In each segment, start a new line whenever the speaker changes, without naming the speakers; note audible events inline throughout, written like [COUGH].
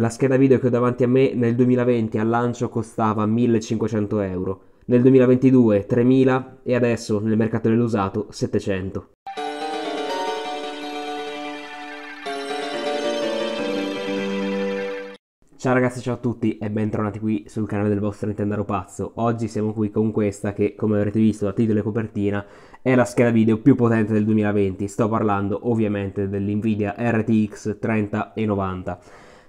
La scheda video che ho davanti a me nel 2020 al lancio costava 1500 euro, nel 2022 3000 e adesso nel mercato dell'usato 700. Ciao ragazzi, ciao a tutti e bentornati qui sul canale del vostro Nintendo Pazzo. Oggi siamo qui con questa che, come avrete visto da titolo e copertina, è la scheda video più potente del 2020. Sto parlando ovviamente dell'NVIDIA RTX 30 e 90.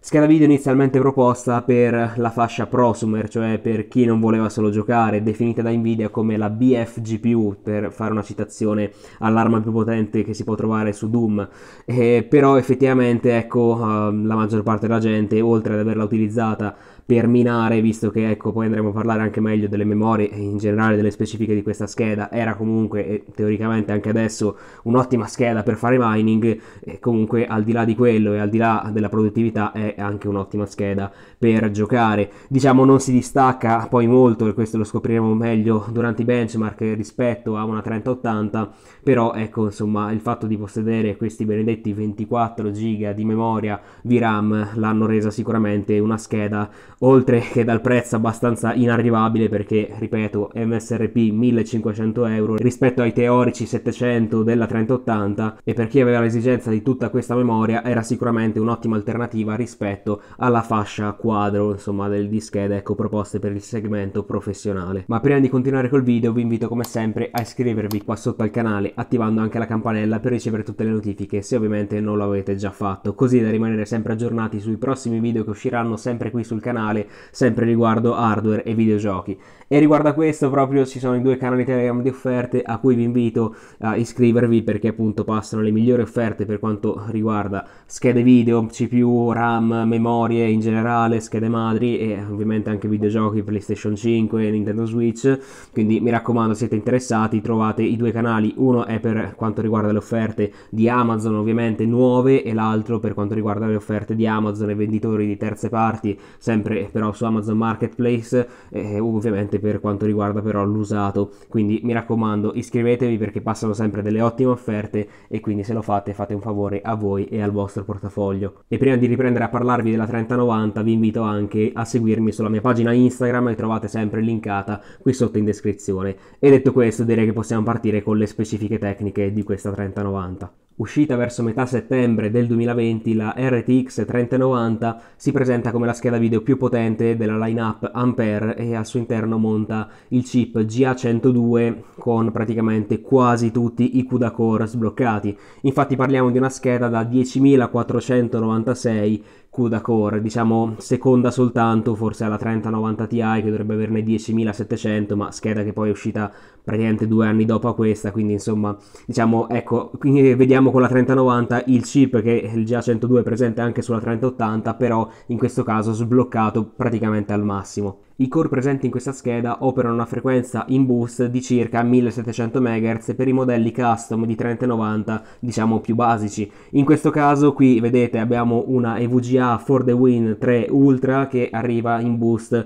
Scheda video inizialmente proposta per la fascia prosumer, cioè per chi non voleva solo giocare, definita da Nvidia come la BF GPU, per fare una citazione all'arma più potente che si può trovare su Doom. Eh, però effettivamente ecco, uh, la maggior parte della gente, oltre ad averla utilizzata per minare, visto che ecco poi andremo a parlare anche meglio delle memorie e in generale delle specifiche di questa scheda, era comunque e teoricamente anche adesso un'ottima scheda per fare mining e comunque al di là di quello e al di là della produttività è anche un'ottima scheda per giocare. Diciamo non si distacca poi molto e questo lo scopriremo meglio durante i benchmark rispetto a una 3080, però ecco insomma il fatto di possedere questi benedetti 24 giga di memoria di RAM l'hanno resa sicuramente una scheda oltre che dal prezzo abbastanza inarrivabile perché, ripeto, MSRP 1500 euro rispetto ai teorici 700 della 3080 e per chi aveva l'esigenza di tutta questa memoria era sicuramente un'ottima alternativa rispetto alla fascia quadro, insomma, del dischede, ecco, proposte per il segmento professionale. Ma prima di continuare col video vi invito come sempre a iscrivervi qua sotto al canale attivando anche la campanella per ricevere tutte le notifiche se ovviamente non l'avete già fatto, così da rimanere sempre aggiornati sui prossimi video che usciranno sempre qui sul canale canale sempre riguardo hardware e videogiochi. E riguardo a questo proprio ci sono i due canali Telegram di offerte a cui vi invito a iscrivervi perché appunto passano le migliori offerte per quanto riguarda schede video, CPU, RAM, memorie in generale, schede madri e ovviamente anche videogiochi PlayStation 5 e Nintendo Switch. Quindi mi raccomando, siete interessati, trovate i due canali, uno è per quanto riguarda le offerte di Amazon ovviamente nuove e l'altro per quanto riguarda le offerte di Amazon e venditori di terze parti sempre eh, però su Amazon Marketplace eh, ovviamente per quanto riguarda però l'usato quindi mi raccomando iscrivetevi perché passano sempre delle ottime offerte e quindi se lo fate fate un favore a voi e al vostro portafoglio e prima di riprendere a parlarvi della 3090 vi invito anche a seguirmi sulla mia pagina Instagram che trovate sempre linkata qui sotto in descrizione e detto questo direi che possiamo partire con le specifiche tecniche di questa 3090 uscita verso metà settembre del 2020, la RTX 3090 si presenta come la scheda video più potente della lineup Ampere e al suo interno monta il chip GA102 con praticamente quasi tutti i CUDA core sbloccati. Infatti parliamo di una scheda da 10496 CUDA Core, diciamo seconda soltanto forse alla 3090 Ti che dovrebbe averne 10.700, ma scheda che poi è uscita praticamente due anni dopo a questa, quindi insomma diciamo ecco, quindi vediamo con la 3090 il chip che il GA102 è presente anche sulla 3080, però in questo caso sbloccato praticamente al massimo. I core presenti in questa scheda operano una frequenza in boost di circa 1700 MHz per i modelli custom di 3090, diciamo più basici. In questo caso qui vedete abbiamo una EVGA For the Win 3 Ultra che arriva in boost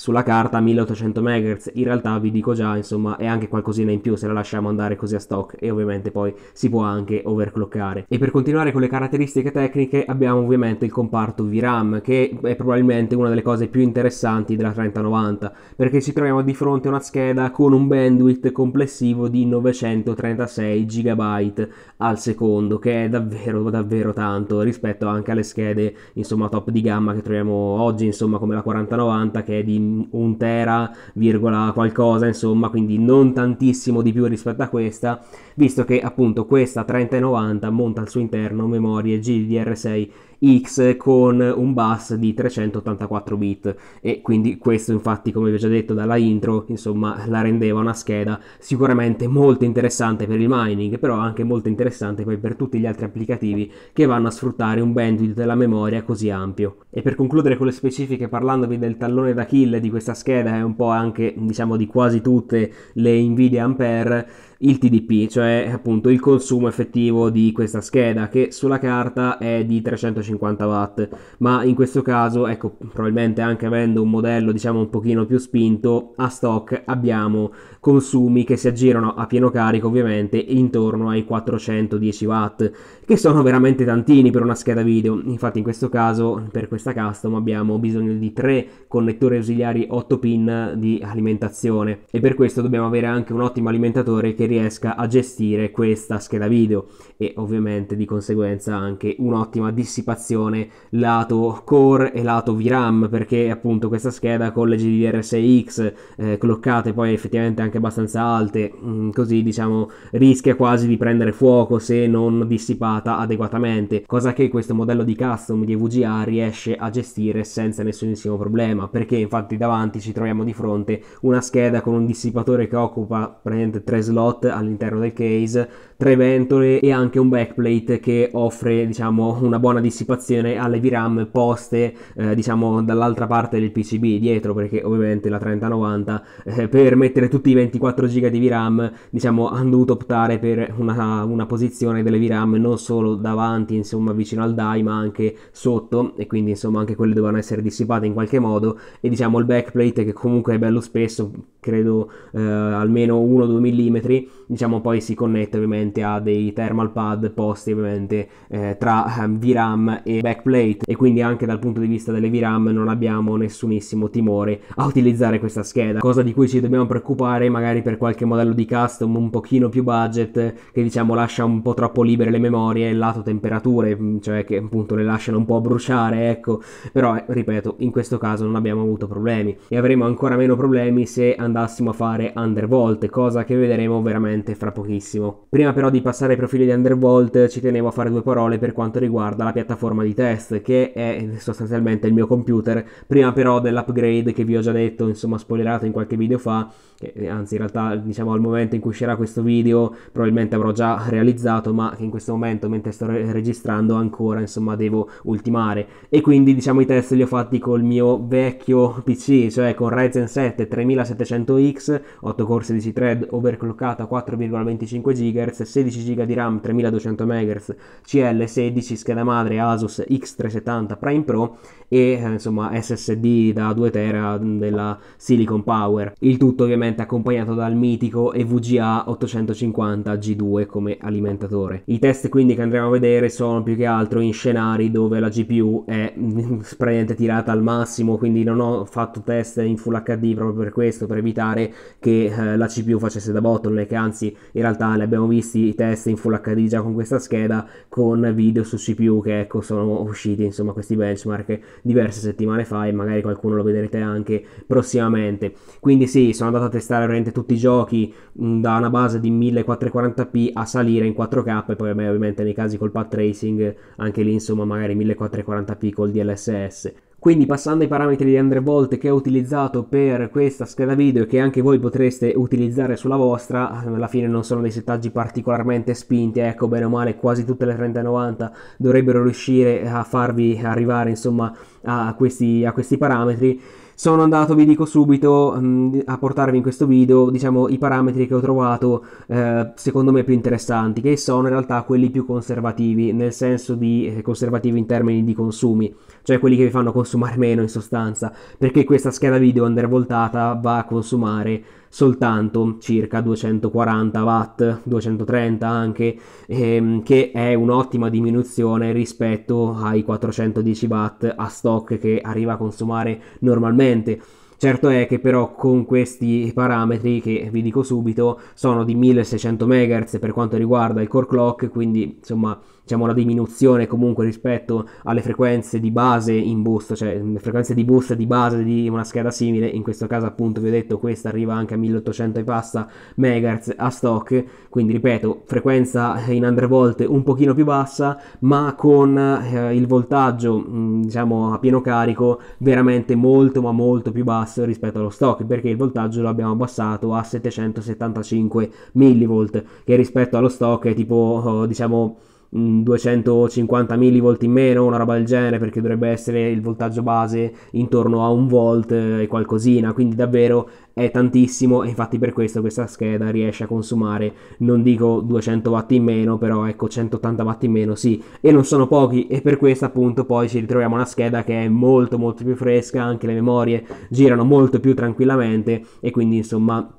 sulla carta 1800 MHz, in realtà vi dico già, insomma, è anche qualcosina in più se la lasciamo andare così a stock e ovviamente poi si può anche overclockare. E per continuare con le caratteristiche tecniche abbiamo ovviamente il comparto VRAM che è probabilmente una delle cose più interessanti della 3090 perché ci troviamo di fronte a una scheda con un bandwidth complessivo di 936 GB al secondo che è davvero davvero tanto rispetto anche alle schede insomma top di gamma che troviamo oggi insomma come la 4090 che è di un, tera, virgola qualcosa, insomma, quindi non tantissimo di più rispetto a questa, visto che appunto questa 3090 monta al suo interno memorie GDDR6 X con un bus di 384 bit e quindi questo infatti come vi ho già detto dalla intro insomma la rendeva una scheda sicuramente molto interessante per il mining però anche molto interessante poi per tutti gli altri applicativi che vanno a sfruttare un bandwidth della memoria così ampio e per concludere con le specifiche parlandovi del tallone da kill di questa scheda è un po' anche diciamo di quasi tutte le Nvidia Ampere il TDP, cioè appunto il consumo effettivo di questa scheda che sulla carta è di 350 watt, ma in questo caso, ecco, probabilmente anche avendo un modello diciamo un pochino più spinto, a stock abbiamo consumi che si aggirano a pieno carico ovviamente intorno ai 410 watt, che sono veramente tantini per una scheda video. Infatti in questo caso, per questa custom, abbiamo bisogno di tre connettori ausiliari 8 pin di alimentazione e per questo dobbiamo avere anche un ottimo alimentatore che riesca a gestire questa scheda video e ovviamente di conseguenza anche un'ottima dissipazione lato core e lato VRAM perché appunto questa scheda con le GDDR6X eh, cloccate poi effettivamente anche abbastanza alte, mh, mm, così diciamo rischia quasi di prendere fuoco se non dissipate sfruttata adeguatamente, cosa che questo modello di custom di VGA riesce a gestire senza nessunissimo problema, perché infatti davanti ci troviamo di fronte una scheda con un dissipatore che occupa praticamente tre slot all'interno del case, tre ventole e anche un backplate che offre diciamo una buona dissipazione alle VRAM poste eh, diciamo dall'altra parte del PCB dietro perché ovviamente la 3090 eh, per mettere tutti i 24 GB di VRAM diciamo hanno dovuto optare per una, una posizione delle VRAM non solo solo davanti, insomma, vicino al die, ma anche sotto, e quindi insomma anche quelle dovranno essere dissipate in qualche modo. E diciamo il backplate che comunque è bello spesso, credo eh, almeno 1-2 mm diciamo poi si connette ovviamente a dei thermal pad posti ovviamente eh, tra VRAM ehm, e backplate e quindi anche dal punto di vista delle VRAM non abbiamo nessunissimo timore a utilizzare questa scheda, cosa di cui ci dobbiamo preoccupare magari per qualche modello di custom un pochino più budget che diciamo lascia un po' troppo libere le memorie lato temperature, mm, cioè che appunto le lasciano un po' bruciare, ecco, però eh, ripeto, in questo caso non abbiamo avuto problemi e avremo ancora meno problemi se andassimo a fare undervolt, cosa che vedremo veramente niente fra pochissimo. Prima però di passare ai profili di Undervolt ci tenevo a fare due parole per quanto riguarda la piattaforma di test che è sostanzialmente il mio computer, prima però dell'upgrade che vi ho già detto, insomma spoilerato in qualche video fa, che, eh, anzi in realtà diciamo al momento in cui uscirà questo video probabilmente avrò già realizzato, ma che in questo momento mentre sto re- registrando ancora insomma devo ultimare e quindi diciamo i test li ho fatti col mio vecchio PC, cioè con Ryzen 7 3700X, 8 corse di C-Thread overclockata 4 4,25 GHz, 16 GB di RAM 3200 MHz, CL16, scheda madre Asus X370 Prime Pro e eh, insomma SSD da 2 tera della Silicon Power. Il tutto ovviamente accompagnato dal mitico EVGA 850 G2 come alimentatore. I test quindi che andremo a vedere sono più che altro in scenari dove la GPU è [LAUGHS] praticamente tirata al massimo, quindi non ho fatto test in Full HD proprio per questo, per evitare che eh, la CPU facesse da bottleneck, anzi anzi in realtà ne abbiamo visti i test in Full HD già con questa scheda con video su CPU che ecco sono usciti insomma questi benchmark diverse settimane fa e magari qualcuno lo vedrete anche prossimamente quindi sì sono andato a testare veramente tutti i giochi mh, mm, da una base di 1440p a salire in 4k e poi beh, ovviamente nei casi col path tracing anche lì insomma magari 1440p col DLSS quindi passando ai parametri di Undervolt che ho utilizzato per questa scheda video e che anche voi potreste utilizzare sulla vostra, alla fine non sono dei settaggi particolarmente spinti, ecco bene o male quasi tutte le 3090 dovrebbero riuscire a farvi arrivare insomma a questi, a questi parametri sono andato, vi dico subito, mm, a portarvi in questo video, diciamo, i parametri che ho trovato eh, secondo me più interessanti, che sono in realtà quelli più conservativi, nel senso di eh, conservativi in termini di consumi, cioè quelli che vi fanno consumare meno in sostanza, perché questa scheda video undervoltata va a consumare soltanto circa 240 watt, 230 anche, ehm, che è un'ottima diminuzione rispetto ai 410 watt a stock che arriva a consumare normalmente. Certo è che però con questi parametri che vi dico subito sono di 1600 MHz per quanto riguarda il core clock, quindi insomma diciamo, una diminuzione comunque rispetto alle frequenze di base in boost, cioè le frequenze di boost di base di una scheda simile, in questo caso appunto vi ho detto questa arriva anche a 1800 e passa MHz a stock, quindi ripeto, frequenza in undervolt un pochino più bassa, ma con eh, il voltaggio diciamo a pieno carico veramente molto ma molto più basso rispetto allo stock, perché il voltaggio lo abbiamo abbassato a 775 mV, che rispetto allo stock è tipo oh, diciamo 250 millivolt in meno, una roba del genere, perché dovrebbe essere il voltaggio base intorno a un volt e qualcosina, quindi davvero è tantissimo e infatti per questo questa scheda riesce a consumare, non dico 200 watt in meno, però ecco 180 watt in meno, sì, e non sono pochi e per questo appunto poi ci ritroviamo una scheda che è molto molto più fresca, anche le memorie girano molto più tranquillamente e quindi insomma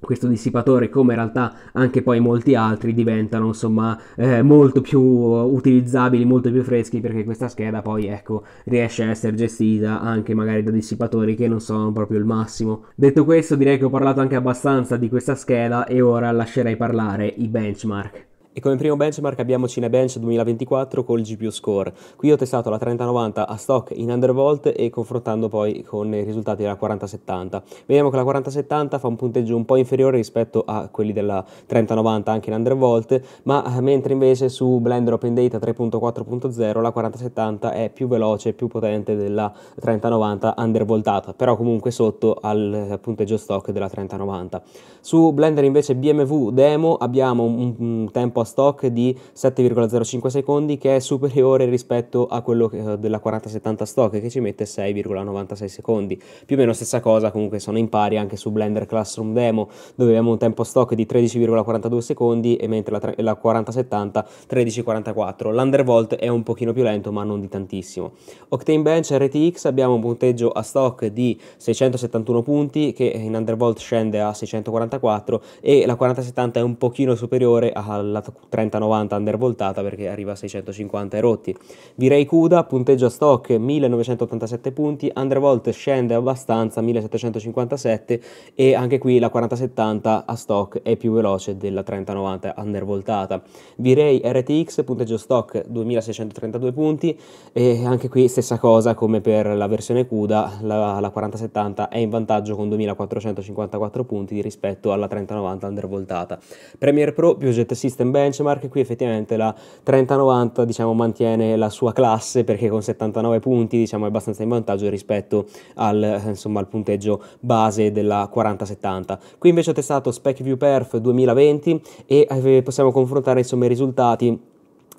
questo dissipatore come in realtà anche poi molti altri diventano insomma eh, molto più eh, utilizzabili molto più freschi perché questa scheda poi ecco riesce a essere gestita anche magari da dissipatori che non sono proprio il massimo detto questo direi che ho parlato anche abbastanza di questa scheda e ora lascerei parlare i benchmark e come primo benchmark abbiamo Cinebench 2024 col GPU Score. Qui ho testato la 3090 a stock in undervolt e confrontando poi con i risultati della 4070. Vediamo che la 4070 fa un punteggio un po' inferiore rispetto a quelli della 3090 anche in undervolt, ma eh, mentre invece su Blender Open Data 3.4.0 la 4070 è più veloce e più potente della 3090 undervoltata, però comunque sotto al eh, punteggio stock della 3090. Su Blender invece BMW demo abbiamo un tempo a stock di 7,05 secondi che è superiore rispetto a quello eh, della 4070 stock che ci mette 6,96 secondi. Più o meno stessa cosa, comunque sono in pari anche su Blender Classroom Demo dove abbiamo un tempo stock di 13,42 secondi e mentre la, la 4070 13,44. L'undervolt è un pochino più lento ma non di tantissimo. Octane Bench RTX abbiamo un punteggio a stock di 671 punti che in undervolt scende a 644 e la 4070 è un pochino superiore alla 3090 undervoltata perché arriva a 650 erotti. Virei Kuda, punteggio stock 1987 punti, undervolt scende abbastanza 1757 e anche qui la 4070 a stock è più veloce della 3090 undervoltata. Virei RTX, punteggio stock 2632 punti e anche qui stessa cosa come per la versione CUDA, la, la 4070 è in vantaggio con 2454 punti rispetto alla 3090 undervoltata. Premiere Pro più Jet System benchmark qui effettivamente la 3090 diciamo, mantiene la sua classe perché con 79 punti diciamo, è abbastanza in vantaggio rispetto al, insomma, al punteggio base della 4070 Qui invece ho testato SpecView Perf 2020 e eh, possiamo confrontare insomma, i risultati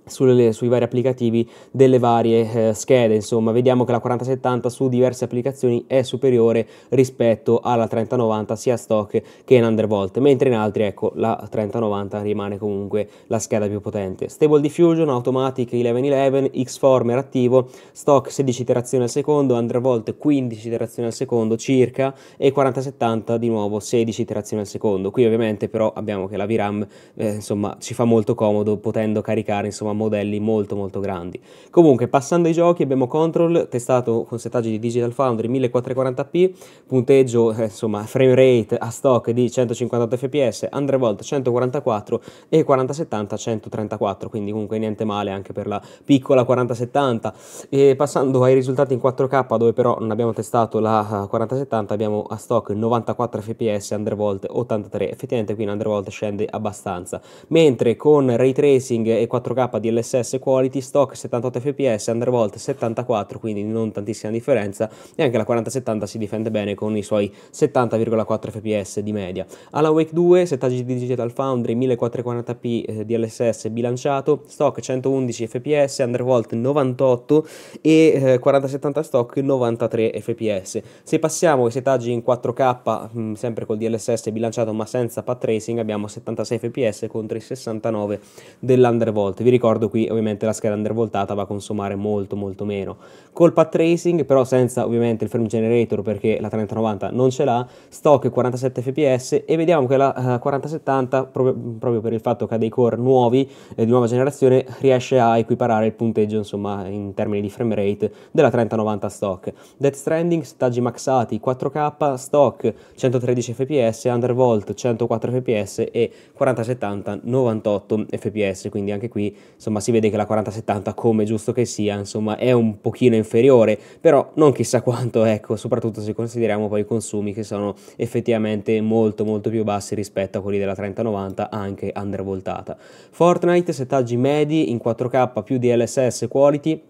sulle, sui vari applicativi delle varie eh, schede insomma vediamo che la 4070 su diverse applicazioni è superiore rispetto alla 3090 sia stock che in undervolt mentre in altri ecco la 3090 rimane comunque la scheda più potente stable diffusion automatic 1111 xformer attivo stock 16 iterazioni al secondo undervolt 15 iterazioni al secondo circa e 4070 di nuovo 16 iterazioni al secondo qui ovviamente però abbiamo che la VRAM eh, insomma ci fa molto comodo potendo caricare insomma modelli molto molto grandi. Comunque, passando ai giochi, abbiamo Control testato con settaggi di Digital Foundry 1440p, punteggio, eh, insomma, frame rate a stock di 158 fps, undervolt 144 e 4070 134, quindi comunque niente male anche per la piccola 4070. E passando ai risultati in 4K, dove però non abbiamo testato la 4070, eh, abbiamo a stock 94 fps, undervolt 83, effettivamente qui in undervolt scende abbastanza, mentre con ray tracing e 4K DLSS quality, stock 78 fps, undervolt 74, quindi non tantissima differenza e anche la 4070 si difende bene con i suoi 70,4 fps di media. Alan Wake 2, settaggi di Digital Foundry 1440p eh, DLSS bilanciato, stock 111 fps, undervolt 98 e 4070 eh, stock 93 fps. Se passiamo ai settaggi in 4K, mm, sempre col DLSS bilanciato ma senza path tracing, abbiamo 76 fps contro i 69 dell'undervolt. Vi ricordo ricordo qui ovviamente la scheda undervoltata va a consumare molto molto meno. Col path tracing però senza ovviamente il frame generator perché la 3090 non ce l'ha, stock 47 fps e vediamo che la uh, eh, 4070 proprio, proprio, per il fatto che ha dei core nuovi eh, di nuova generazione riesce a equiparare il punteggio insomma in termini di frame rate della 3090 stock. Death Stranding, settaggi maxati 4K, stock 113 fps, undervolt 104 fps e 4070 98 fps, quindi anche qui insomma si vede che la 4070 come giusto che sia insomma è un pochino inferiore però non chissà quanto ecco soprattutto se consideriamo poi i consumi che sono effettivamente molto molto più bassi rispetto a quelli della 3090 anche undervoltata Fortnite settaggi medi in 4K più DLSS quality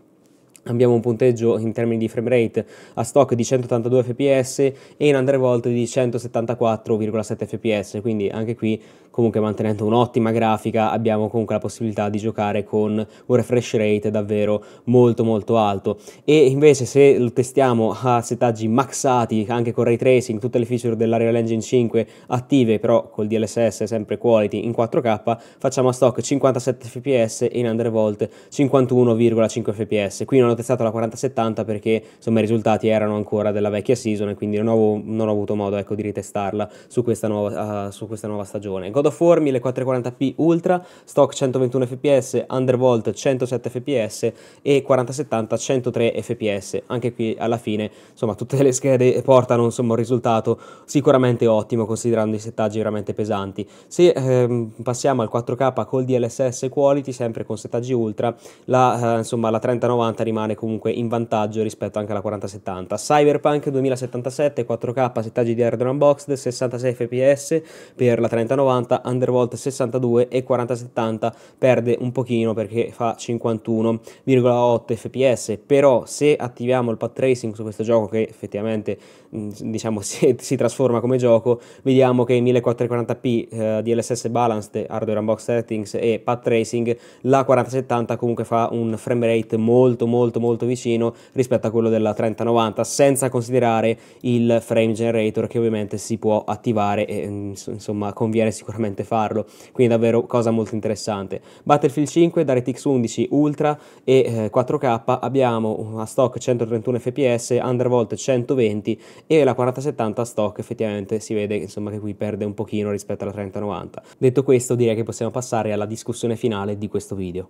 Abbiamo un punteggio in termini di frame rate a stock di 182 fps e in undervolt di 174,7 fps, quindi anche qui comunque mantenendo un'ottima grafica abbiamo comunque la possibilità di giocare con un refresh rate davvero molto molto alto e invece se lo testiamo a settaggi maxati anche con ray tracing, tutte le feature dell'Arial Engine 5 attive però col DLSS sempre quality in 4K facciamo a stock 57 fps e in undervolt 51,5 fps, qui non testato la 4070 perché insomma i risultati erano ancora della vecchia season e quindi non ho, non ho avuto modo ecco, di ritestarla su questa, nuova, uh, su questa nuova stagione. God of War 1440p Ultra, stock 121 fps, Undervolt 107 fps e 4070 103 fps. Anche qui alla fine insomma tutte le schede portano insomma, un risultato sicuramente ottimo considerando i settaggi veramente pesanti. Se ehm, passiamo al 4K col DLSS Quality sempre con settaggi Ultra, la, uh, insomma, la 3090 rimane rimane comunque in vantaggio rispetto anche alla 4070. Cyberpunk 2077 4K, settaggi di hardware unboxed, 66 fps per la 3090, Underworld 62 e 4070 perde un pochino perché fa 51,8 fps, però se attiviamo il path tracing su questo gioco che effettivamente Mm, diciamo, [LAUGHS] si, si, trasforma come gioco, vediamo che in 1440p eh, DLSS Balanced, Hardware Unbox Settings e Path Tracing, la 4070 comunque fa un frame rate molto molto molto vicino rispetto a quello della 3090, senza considerare il frame generator che ovviamente si può attivare e mm, insomma conviene sicuramente farlo, quindi davvero cosa molto interessante. Battlefield 5 DirectX 11 Ultra e eh, 4K abbiamo mm, a stock 131 fps, undervolt 120 e la 4070 stock effettivamente si vede insomma, che qui perde un pochino rispetto alla 3090. Detto questo direi che possiamo passare alla discussione finale di questo video.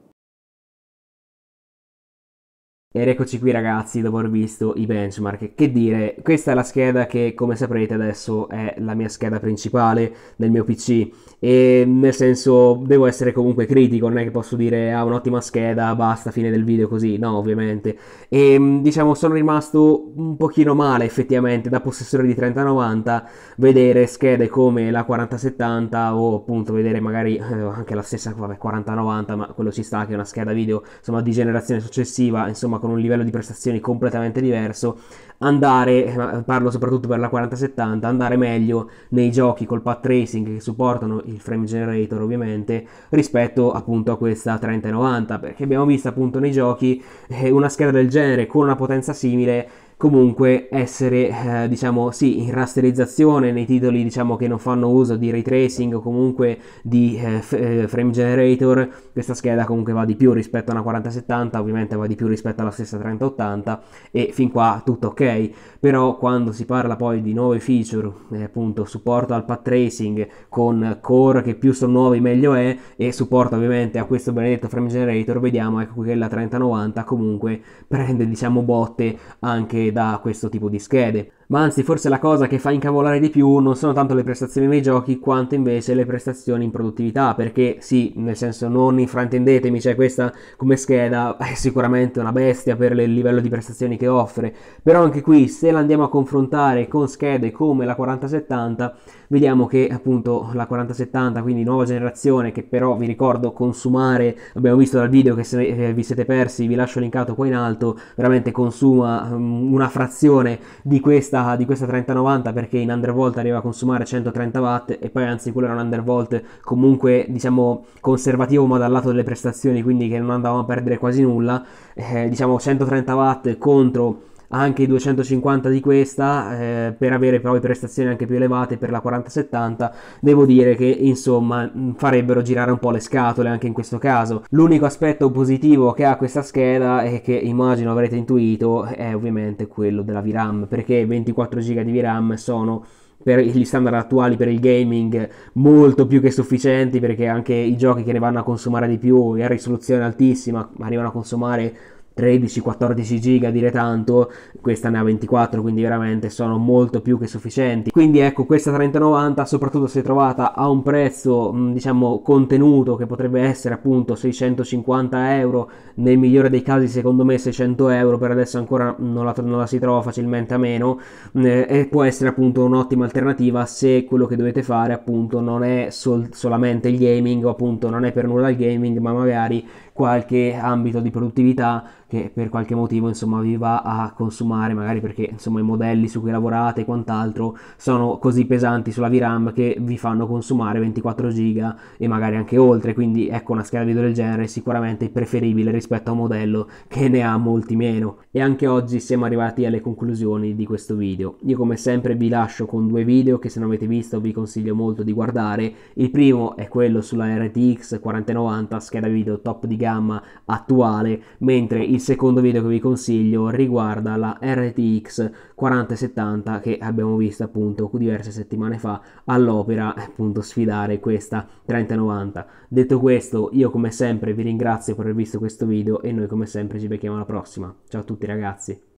Ed eccoci qui ragazzi dopo aver visto i benchmark. Che dire, questa è la scheda che come saprete adesso è la mia scheda principale del mio PC e nel senso devo essere comunque critico, non è che posso dire ah un'ottima scheda, basta, fine del video così, no ovviamente. E diciamo sono rimasto un pochino male effettivamente da possessore di 3090 vedere schede come la 4070 o appunto vedere magari eh, anche la stessa vabbè, 4090 ma quello ci sta che è una scheda video insomma di generazione successiva insomma con un livello di prestazioni completamente diverso, andare, eh, eh, parlo soprattutto per la 4070, andare meglio nei giochi col path tracing che supportano il frame generator ovviamente, rispetto appunto a questa 3090, perché abbiamo visto appunto nei giochi eh, una scheda del genere con una potenza simile comunque essere eh, diciamo sì in rasterizzazione nei titoli diciamo che non fanno uso di ray tracing o comunque di eh, f- eh, frame generator questa scheda comunque va di più rispetto a una 4070 ovviamente va di più rispetto alla stessa 3080 e fin qua tutto ok però quando si parla poi di nuove feature eh, appunto supporto al path tracing con core che più sono nuovi meglio è e supporto ovviamente a questo benedetto frame generator vediamo ecco che la 3090 comunque prende diciamo botte anche da questo tipo di schede ma anzi forse la cosa che fa incavolare di più non sono tanto le prestazioni nei giochi quanto invece le prestazioni in produttività, perché sì, nel senso non infraintendetemi, cioè questa come scheda è sicuramente una bestia per il livello di prestazioni che offre, però anche qui se la andiamo a confrontare con schede come la 4070, vediamo che appunto la 4070, quindi nuova generazione che però vi ricordo consumare, abbiamo visto dal video che se eh, vi siete persi, vi lascio linkato qua in alto, veramente consuma mm, una frazione di questa questa, di questa 3090 perché in undervolt arriva a consumare 130 watt e poi anzi quello era un undervolt comunque diciamo conservativo ma dal lato delle prestazioni quindi che non andavamo a perdere quasi nulla eh, diciamo 130 watt contro anche i 250 di questa eh, per avere poi prestazioni anche più elevate per la 4070 devo dire che insomma farebbero girare un po' le scatole anche in questo caso l'unico aspetto positivo che ha questa scheda e che immagino avrete intuito è ovviamente quello della VRAM perché 24 giga di VRAM sono per gli standard attuali per il gaming molto più che sufficienti perché anche i giochi che ne vanno a consumare di più e a risoluzione altissima arrivano a consumare 13-14 giga dire tanto, questa ne ha 24, quindi veramente sono molto più che sufficienti. Quindi ecco, questa 3090, soprattutto se trovata a un prezzo, mm, diciamo, contenuto, che potrebbe essere appunto 650 euro, nel migliore dei casi secondo me 600 euro, per adesso ancora non la, non la si trova facilmente a meno, eh, e può essere appunto un'ottima alternativa se quello che dovete fare appunto non è sol- solamente il gaming, o appunto non è per nulla il gaming, ma magari qualche ambito di produttività che per qualche motivo insomma vi va a consumare magari perché insomma i modelli su cui lavorate e quant'altro sono così pesanti sulla VRAM che vi fanno consumare 24 giga e magari anche oltre quindi ecco una scheda video del genere è sicuramente preferibile rispetto a un modello che ne ha molti meno e anche oggi siamo arrivati alle conclusioni di questo video io come sempre vi lascio con due video che se non avete visto vi consiglio molto di guardare il primo è quello sulla RTX 4090 scheda video top di gamma gamma attuale, mentre il secondo video che vi consiglio riguarda la RTX 4070 che abbiamo visto appunto diverse settimane fa all'opera eh, appunto sfidare questa 3090. Detto questo, io come sempre vi ringrazio per aver visto questo video e noi come sempre ci becchiamo alla prossima. Ciao a tutti ragazzi!